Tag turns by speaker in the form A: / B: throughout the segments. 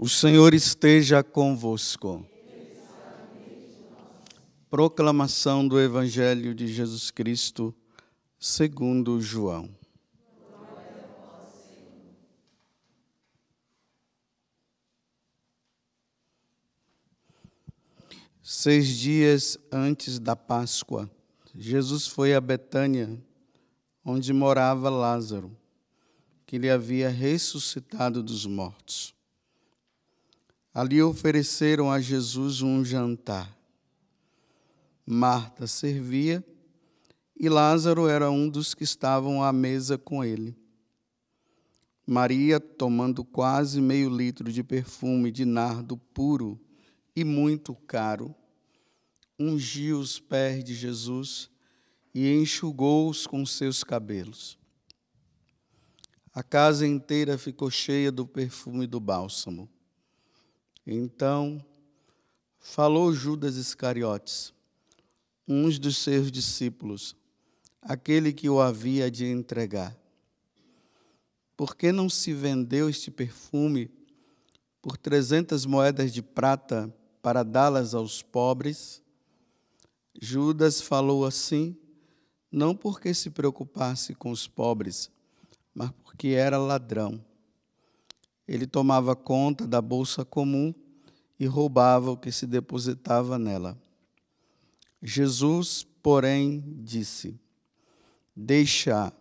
A: O Senhor esteja convosco. Proclamação do Evangelho de Jesus Cristo, segundo João. Seis dias antes da Páscoa, Jesus foi a Betânia, onde morava Lázaro, que ele havia ressuscitado dos mortos. Ali ofereceram a Jesus um jantar. Marta servia e Lázaro era um dos que estavam à mesa com ele. Maria, tomando quase meio litro de perfume de nardo puro e muito caro, ungiu os pés de Jesus e enxugou-os com seus cabelos. A casa inteira ficou cheia do perfume do bálsamo. Então, falou Judas Iscariotes, um dos seus discípulos, aquele que o havia de entregar. Por que não se vendeu este perfume por trezentas moedas de prata para dá-las aos pobres? Judas falou assim, não porque se preocupasse com os pobres, mas porque era ladrão ele tomava conta da bolsa comum e roubava o que se depositava nela. Jesus, porém, disse: Deixa.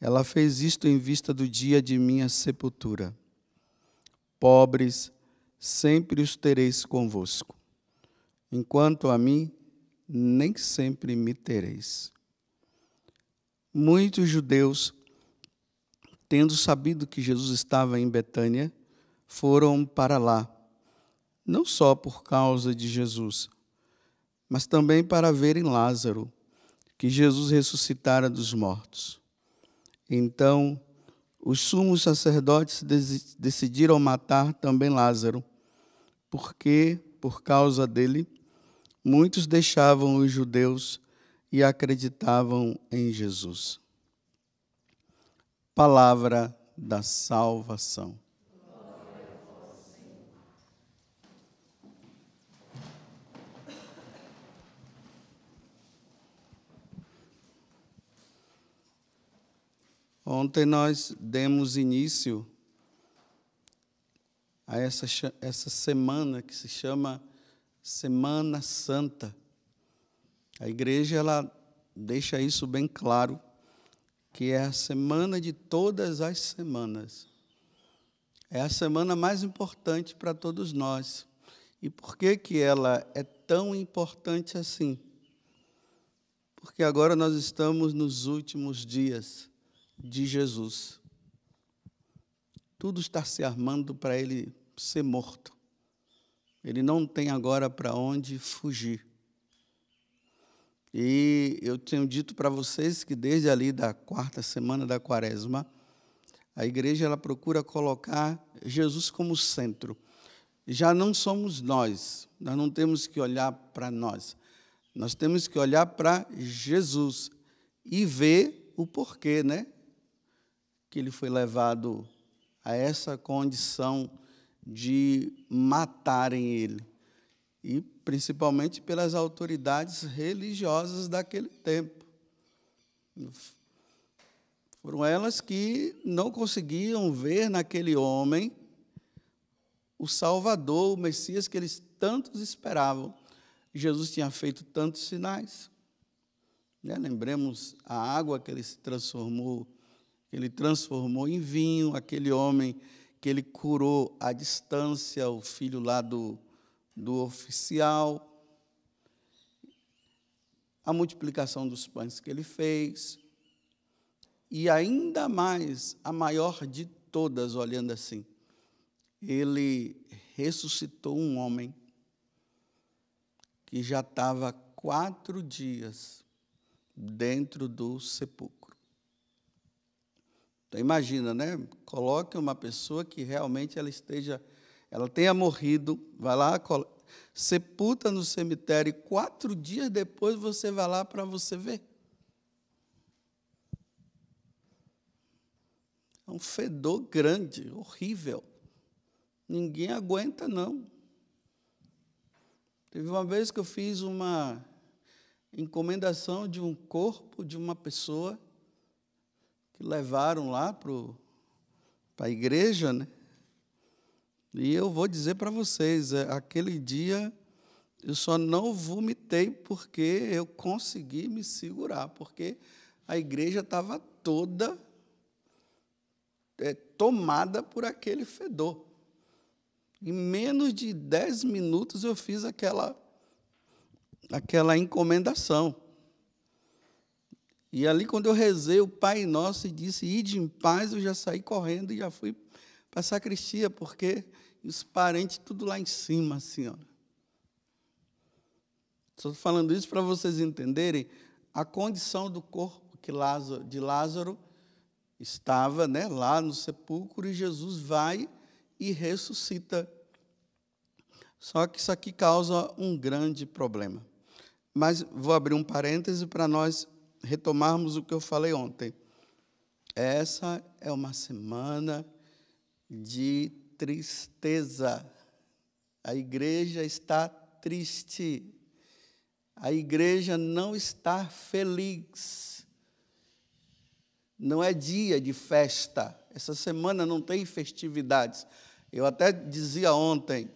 A: Ela fez isto em vista do dia de minha sepultura. Pobres, sempre os tereis convosco. Enquanto a mim, nem sempre me tereis. Muitos judeus tendo sabido que Jesus estava em Betânia, foram para lá, não só por causa de Jesus, mas também para verem Lázaro, que Jesus ressuscitara dos mortos. Então, os sumos sacerdotes decidiram matar também Lázaro, porque, por causa dele, muitos deixavam os judeus e acreditavam em Jesus palavra da salvação. Ontem nós demos início a essa, essa semana que se chama Semana Santa. A igreja ela deixa isso bem claro que é a semana de todas as semanas. É a semana mais importante para todos nós. E por que, que ela é tão importante assim? Porque agora nós estamos nos últimos dias de Jesus. Tudo está se armando para ele ser morto. Ele não tem agora para onde fugir. E eu tenho dito para vocês que desde ali da quarta semana da quaresma, a igreja ela procura colocar Jesus como centro. Já não somos nós, nós não temos que olhar para nós. Nós temos que olhar para Jesus e ver o porquê, né? Que ele foi levado a essa condição de matarem ele e principalmente pelas autoridades religiosas daquele tempo. Foram elas que não conseguiam ver naquele homem o Salvador, o Messias que eles tantos esperavam. Jesus tinha feito tantos sinais. Né? Lembremos a água que ele se transformou, que ele transformou em vinho, aquele homem que ele curou à distância, o filho lá do, do oficial, a multiplicação dos pães que ele fez, e ainda mais a maior de todas, olhando assim, ele ressuscitou um homem que já estava quatro dias dentro do sepulcro. Então imagina, né? Coloque uma pessoa que realmente ela esteja ela tenha morrido, vai lá, sepulta no cemitério e quatro dias depois você vai lá para você ver. É um fedor grande, horrível. Ninguém aguenta, não. Teve uma vez que eu fiz uma encomendação de um corpo de uma pessoa que levaram lá para a igreja, né? E eu vou dizer para vocês, é, aquele dia eu só não vomitei porque eu consegui me segurar, porque a igreja estava toda é, tomada por aquele fedor. Em menos de dez minutos eu fiz aquela aquela encomendação. E ali quando eu rezei o Pai Nosso e disse: "Ide em paz", eu já saí correndo e já fui para a sacristia, porque os parentes tudo lá em cima, assim, ó. Estou falando isso para vocês entenderem a condição do corpo que Lázaro, de Lázaro estava, né, lá no sepulcro e Jesus vai e ressuscita. Só que isso aqui causa um grande problema. Mas vou abrir um parêntese para nós retomarmos o que eu falei ontem. Essa é uma semana de tristeza. A igreja está triste. A igreja não está feliz. Não é dia de festa. Essa semana não tem festividades. Eu até dizia ontem,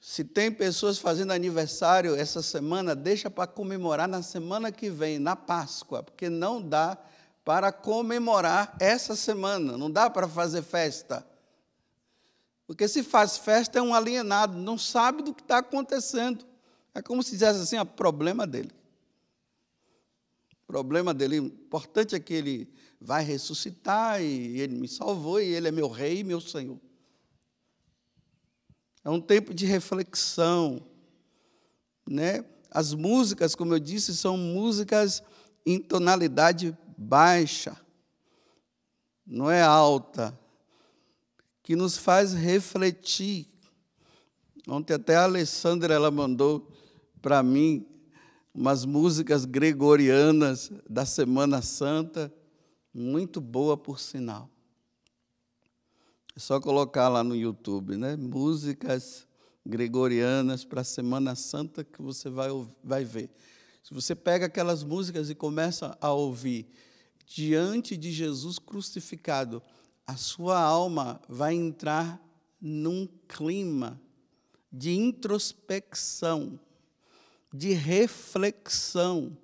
A: se tem pessoas fazendo aniversário essa semana, deixa para comemorar na semana que vem, na Páscoa, porque não dá para comemorar essa semana. Não dá para fazer festa. Porque se faz festa é um alienado, não sabe do que está acontecendo. É como se dissesse assim, o problema dele. O problema dele, o importante é que ele vai ressuscitar e ele me salvou e ele é meu rei e meu senhor. É um tempo de reflexão, né? As músicas, como eu disse, são músicas em tonalidade baixa, não é alta, que nos faz refletir. Ontem até a Alessandra ela mandou para mim umas músicas gregorianas da Semana Santa, muito boa por sinal. É só colocar lá no YouTube, né? Músicas gregorianas para a Semana Santa que você vai, vai ver. Se você pega aquelas músicas e começa a ouvir, diante de Jesus crucificado, a sua alma vai entrar num clima de introspecção, de reflexão,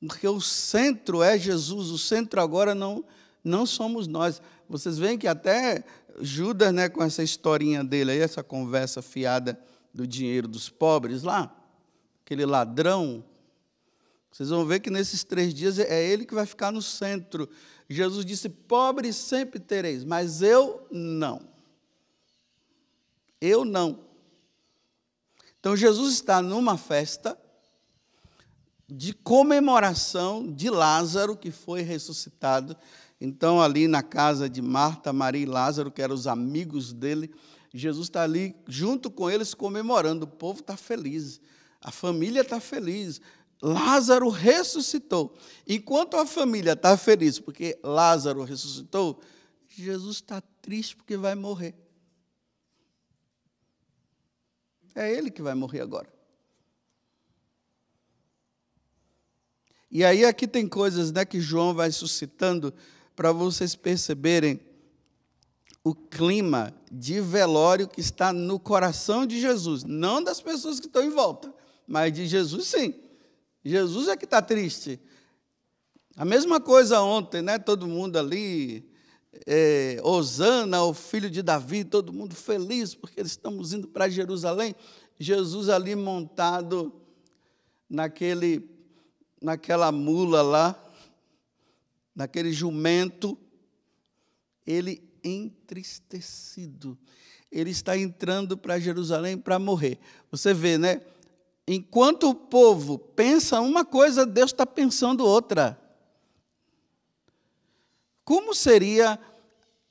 A: porque o centro é Jesus, o centro agora não não somos nós. Vocês veem que até Judas, né, com essa historinha dele essa conversa fiada do dinheiro dos pobres lá, aquele ladrão, vocês vão ver que nesses três dias é ele que vai ficar no centro. Jesus disse: Pobre sempre tereis, mas eu não. Eu não. Então Jesus está numa festa de comemoração de Lázaro, que foi ressuscitado. Então, ali na casa de Marta, Maria e Lázaro, que eram os amigos dele, Jesus está ali junto com eles comemorando. O povo está feliz, a família está feliz. Lázaro ressuscitou. Enquanto a família está feliz porque Lázaro ressuscitou, Jesus está triste porque vai morrer. É ele que vai morrer agora. E aí aqui tem coisas né, que João vai suscitando para vocês perceberem o clima de velório que está no coração de Jesus, não das pessoas que estão em volta, mas de Jesus sim. Jesus é que está triste. A mesma coisa ontem, né? Todo mundo ali, é, Osana, o filho de Davi, todo mundo feliz porque estamos indo para Jerusalém. Jesus ali montado naquele, naquela mula lá, naquele jumento, ele entristecido. Ele está entrando para Jerusalém para morrer. Você vê, né? Enquanto o povo pensa uma coisa, Deus está pensando outra. Como seria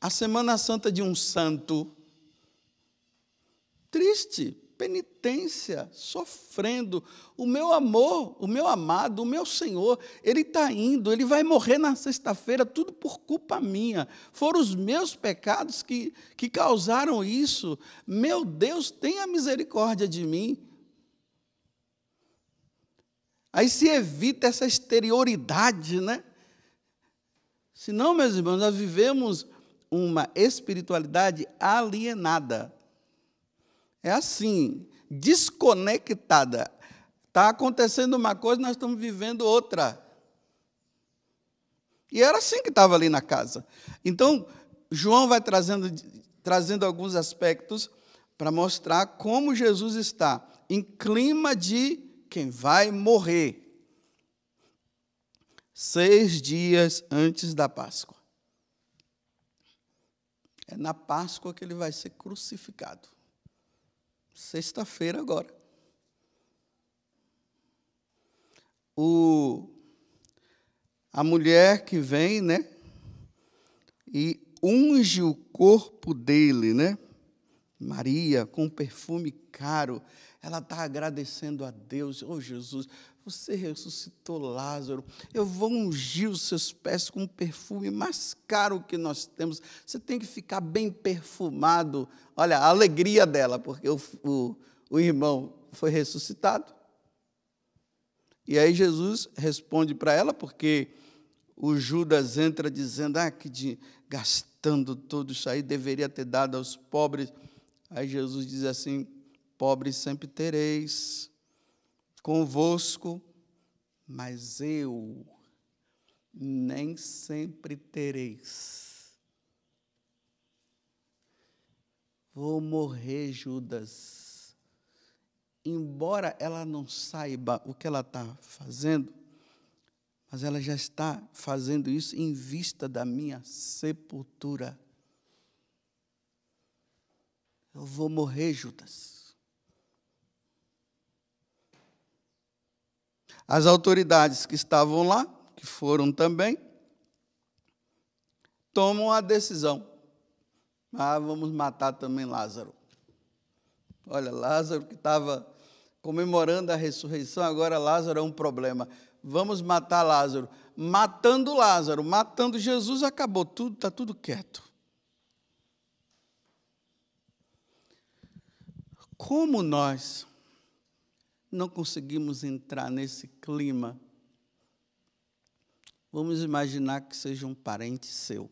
A: a Semana Santa de um santo? Triste, penitência, sofrendo. O meu amor, o meu amado, o meu Senhor, ele está indo, ele vai morrer na sexta-feira, tudo por culpa minha. Foram os meus pecados que, que causaram isso. Meu Deus, tenha misericórdia de mim. Aí se evita essa exterioridade, né? Senão, meus irmãos, nós vivemos uma espiritualidade alienada. É assim, desconectada. Está acontecendo uma coisa, nós estamos vivendo outra. E era assim que estava ali na casa. Então, João vai trazendo, trazendo alguns aspectos para mostrar como Jesus está em clima de quem vai morrer seis dias antes da Páscoa. É na Páscoa que ele vai ser crucificado. Sexta-feira agora. O, a mulher que vem, né? E unge o corpo dele, né? Maria, com perfume caro. Ela está agradecendo a Deus. Oh, Jesus, você ressuscitou Lázaro. Eu vou ungir os seus pés com o perfume mais caro que nós temos. Você tem que ficar bem perfumado. Olha, a alegria dela, porque o, o, o irmão foi ressuscitado. E aí Jesus responde para ela, porque o Judas entra dizendo: Ah, que de, gastando tudo isso aí, deveria ter dado aos pobres. Aí Jesus diz assim: pobres sempre tereis convosco, mas eu nem sempre tereis. Vou morrer, Judas. Embora ela não saiba o que ela está fazendo, mas ela já está fazendo isso em vista da minha sepultura. Eu vou morrer, Judas. As autoridades que estavam lá, que foram também, tomam a decisão. Ah, vamos matar também Lázaro. Olha, Lázaro que estava comemorando a ressurreição, agora Lázaro é um problema. Vamos matar Lázaro. Matando Lázaro, matando Jesus, acabou tudo, está tudo quieto. Como nós não conseguimos entrar nesse clima, vamos imaginar que seja um parente seu,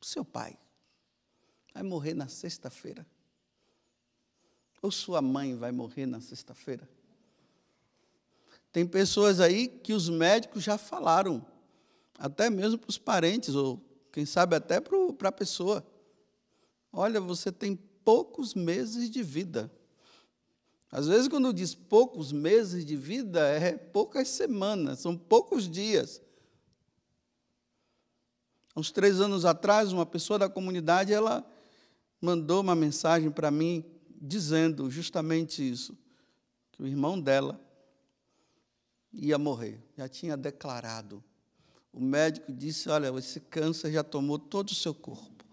A: seu pai, vai morrer na sexta-feira. Ou sua mãe vai morrer na sexta-feira. Tem pessoas aí que os médicos já falaram, até mesmo para os parentes, ou quem sabe até para a pessoa. Olha, você tem poucos meses de vida. Às vezes, quando diz poucos meses de vida, é poucas semanas, são poucos dias. Há uns três anos atrás, uma pessoa da comunidade ela mandou uma mensagem para mim dizendo justamente isso, que o irmão dela ia morrer, já tinha declarado. O médico disse: Olha, esse câncer já tomou todo o seu corpo.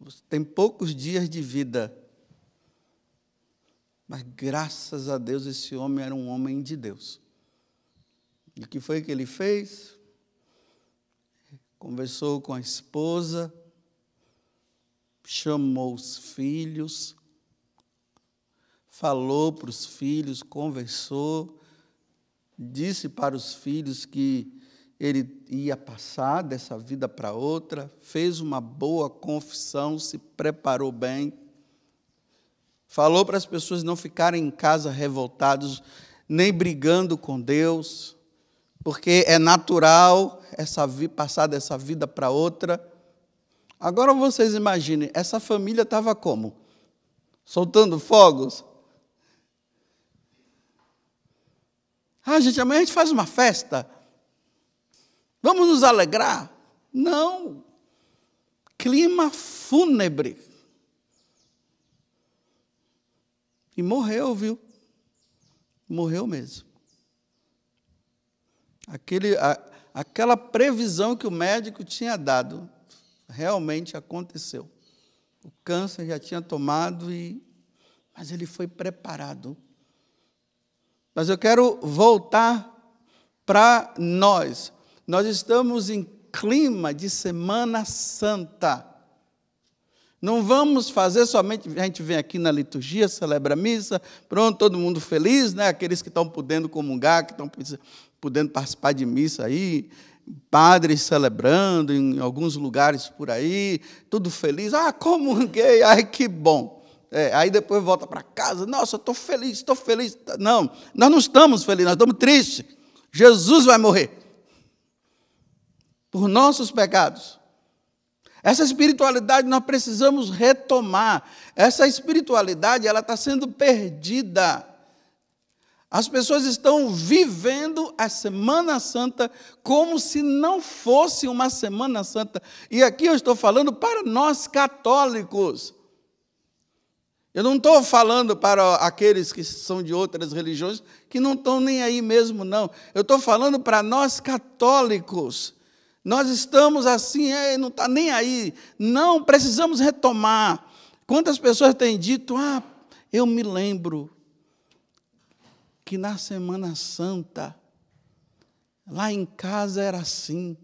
A: Você tem poucos dias de vida. Mas graças a Deus esse homem era um homem de Deus. E o que foi que ele fez? Conversou com a esposa, chamou os filhos, falou para os filhos, conversou, disse para os filhos que ele ia passar dessa vida para outra, fez uma boa confissão, se preparou bem. Falou para as pessoas não ficarem em casa revoltados, nem brigando com Deus, porque é natural essa passar dessa vida para outra. Agora vocês imaginem, essa família estava como? Soltando fogos? Ah, gente, amanhã a gente faz uma festa. Vamos nos alegrar? Não. Clima fúnebre. E morreu, viu? Morreu mesmo. Aquele, a, aquela previsão que o médico tinha dado realmente aconteceu. O câncer já tinha tomado e mas ele foi preparado. Mas eu quero voltar para nós. Nós estamos em clima de Semana Santa. Não vamos fazer somente. A gente vem aqui na liturgia, celebra a missa, pronto, todo mundo feliz, né? Aqueles que estão podendo comungar, que estão podendo participar de missa aí, padres celebrando em alguns lugares por aí, tudo feliz. Ah, comunguei, ai que bom. É, aí depois volta para casa, nossa, estou feliz, estou feliz. Não, nós não estamos felizes, nós estamos tristes. Jesus vai morrer por nossos pecados. Essa espiritualidade nós precisamos retomar. Essa espiritualidade ela está sendo perdida. As pessoas estão vivendo a Semana Santa como se não fosse uma Semana Santa. E aqui eu estou falando para nós católicos. Eu não estou falando para aqueles que são de outras religiões, que não estão nem aí mesmo, não. Eu estou falando para nós católicos nós estamos assim, é, não está nem aí. Não, precisamos retomar. Quantas pessoas têm dito, ah, eu me lembro que na Semana Santa, lá em casa era assim.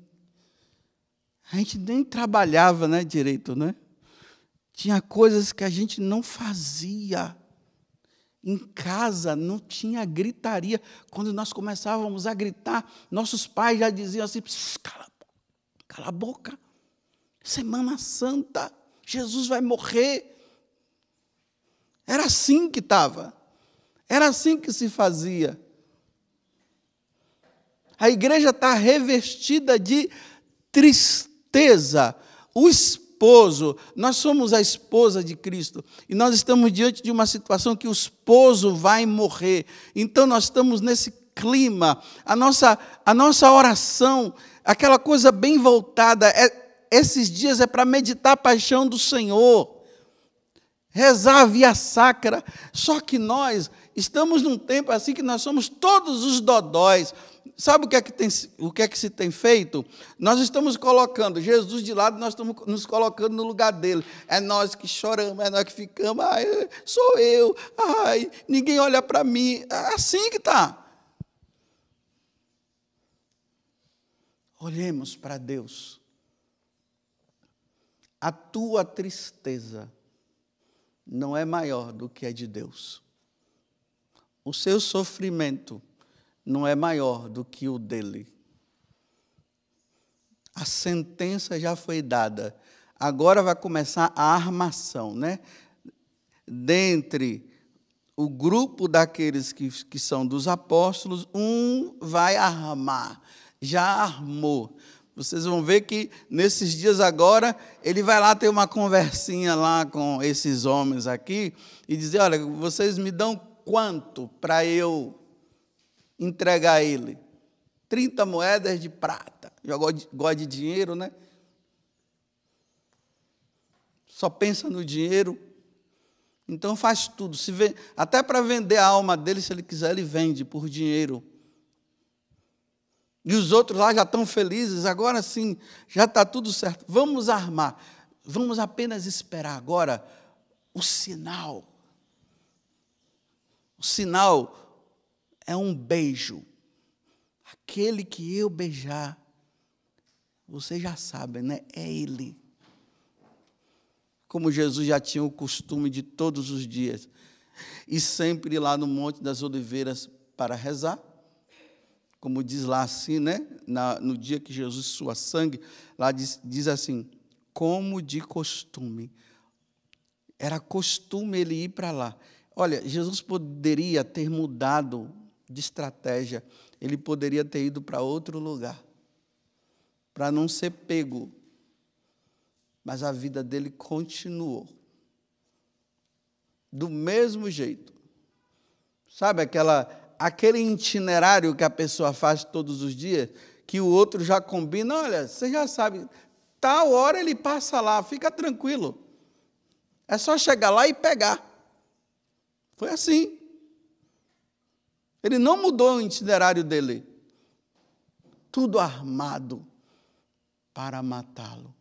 A: A gente nem trabalhava né, direito, né? Tinha coisas que a gente não fazia. Em casa não tinha gritaria. Quando nós começávamos a gritar, nossos pais já diziam assim: cala Cala a boca. Semana Santa, Jesus vai morrer. Era assim que estava. Era assim que se fazia. A igreja está revestida de tristeza. O esposo, nós somos a esposa de Cristo e nós estamos diante de uma situação que o esposo vai morrer. Então nós estamos nesse clima. A nossa, a nossa oração aquela coisa bem voltada. É, esses dias é para meditar a paixão do Senhor, rezar a via sacra. Só que nós estamos num tempo assim que nós somos todos os dodóis. Sabe o que, é que tem, o que é que se tem feito? Nós estamos colocando Jesus de lado, nós estamos nos colocando no lugar dele. É nós que choramos, é nós que ficamos, ai, sou eu, ai, ninguém olha para mim. É assim que está. Olhemos para Deus. A tua tristeza não é maior do que a de Deus. O seu sofrimento não é maior do que o dele. A sentença já foi dada. Agora vai começar a armação, né? Dentre o grupo daqueles que, que são dos apóstolos, um vai armar já armou. Vocês vão ver que nesses dias agora, ele vai lá ter uma conversinha lá com esses homens aqui e dizer: Olha, vocês me dão quanto para eu entregar a ele? 30 moedas de prata. Já gosta de dinheiro, né? Só pensa no dinheiro. Então faz tudo. Se vê, até para vender a alma dele, se ele quiser, ele vende por dinheiro e os outros lá já estão felizes, agora sim, já está tudo certo. Vamos armar, vamos apenas esperar agora o sinal. O sinal é um beijo. Aquele que eu beijar, vocês já sabem, né? É Ele. Como Jesus já tinha o costume de todos os dias, e sempre ir lá no Monte das Oliveiras para rezar, como diz lá assim, né? Na, no dia que Jesus sua sangue, lá diz, diz assim, como de costume. Era costume ele ir para lá. Olha, Jesus poderia ter mudado de estratégia, ele poderia ter ido para outro lugar, para não ser pego. Mas a vida dele continuou. Do mesmo jeito. Sabe aquela aquele itinerário que a pessoa faz todos os dias, que o outro já combina, olha, você já sabe, tal hora ele passa lá, fica tranquilo. É só chegar lá e pegar. Foi assim. Ele não mudou o itinerário dele. Tudo armado para matá-lo.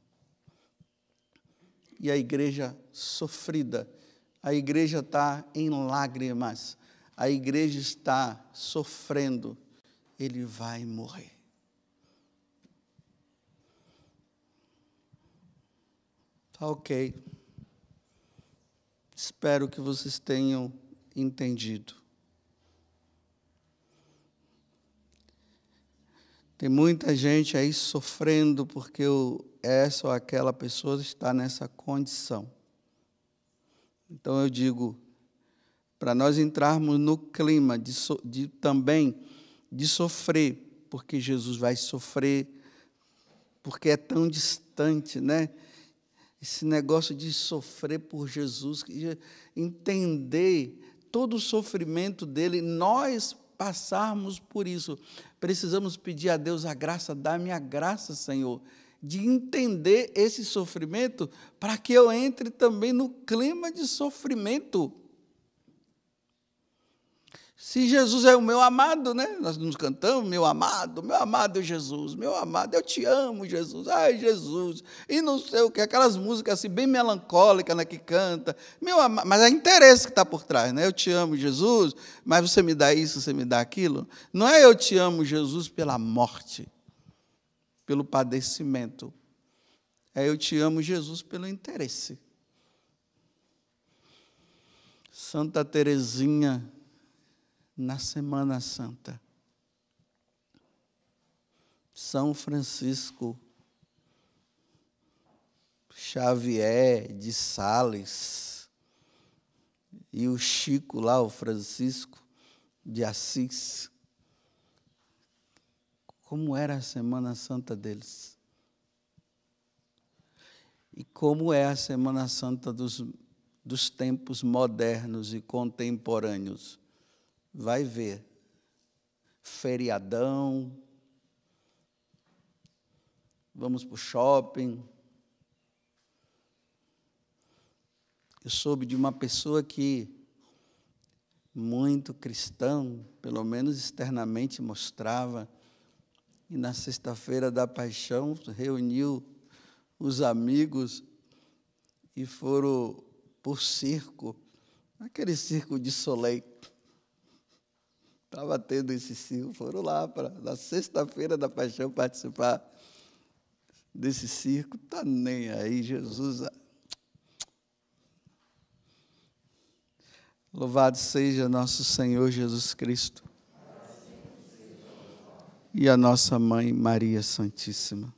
A: E a igreja sofrida, a igreja está em lágrimas a igreja está sofrendo, ele vai morrer. Tá ok. Espero que vocês tenham entendido. Tem muita gente aí sofrendo porque essa ou aquela pessoa está nessa condição. Então eu digo, para nós entrarmos no clima de, so, de, também de sofrer, porque Jesus vai sofrer, porque é tão distante, né? Esse negócio de sofrer por Jesus, entender todo o sofrimento dele, nós passarmos por isso. Precisamos pedir a Deus a graça, dá-me a graça, Senhor, de entender esse sofrimento, para que eu entre também no clima de sofrimento se Jesus é o meu amado, né? Nós nos cantamos, meu amado, meu amado é Jesus, meu amado, eu te amo, Jesus, ai Jesus. E não sei o que, aquelas músicas assim, bem melancólicas, né, que canta. Meu amado, mas é interesse que está por trás, né? Eu te amo, Jesus, mas você me dá isso, você me dá aquilo. Não é eu te amo, Jesus, pela morte, pelo padecimento. É eu te amo, Jesus, pelo interesse. Santa Teresinha na Semana Santa. São Francisco Xavier de Sales e o Chico lá, o Francisco de Assis. Como era a Semana Santa deles? E como é a Semana Santa dos, dos tempos modernos e contemporâneos? vai ver feriadão, vamos para o shopping. Eu soube de uma pessoa que, muito cristão, pelo menos externamente mostrava, e na sexta-feira da paixão reuniu os amigos e foram por circo, aquele circo de soleil Estava tendo esse circo, foram lá para na sexta-feira da paixão participar desse circo. Tá nem aí, Jesus. Louvado seja nosso Senhor Jesus Cristo e a nossa mãe Maria Santíssima.